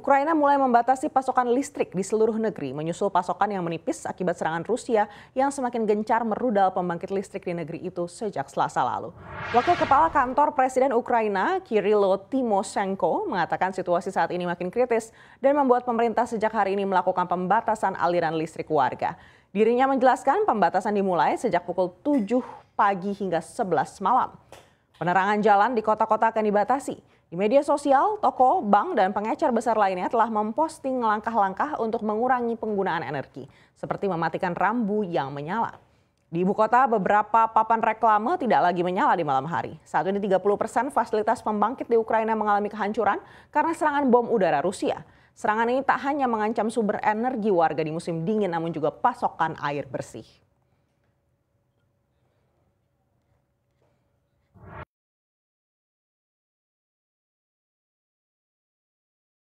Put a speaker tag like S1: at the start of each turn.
S1: Ukraina mulai membatasi pasokan listrik di seluruh negeri menyusul pasokan yang menipis akibat serangan Rusia yang semakin gencar merudal pembangkit listrik di negeri itu sejak Selasa lalu. Wakil Kepala Kantor Presiden Ukraina, Kirilo Timoshenko, mengatakan situasi saat ini makin kritis dan membuat pemerintah sejak hari ini melakukan pembatasan aliran listrik warga. Dirinya menjelaskan pembatasan dimulai sejak pukul 7 pagi hingga 11 malam. Penerangan jalan di kota-kota akan dibatasi. Di media sosial, toko, bank, dan pengecer besar lainnya telah memposting langkah-langkah untuk mengurangi penggunaan energi, seperti mematikan rambu yang menyala. Di ibu kota, beberapa papan reklame tidak lagi menyala di malam hari. Saat ini 30 persen fasilitas pembangkit di Ukraina mengalami kehancuran karena serangan bom udara Rusia. Serangan ini tak hanya mengancam sumber energi warga di musim dingin, namun juga pasokan air bersih.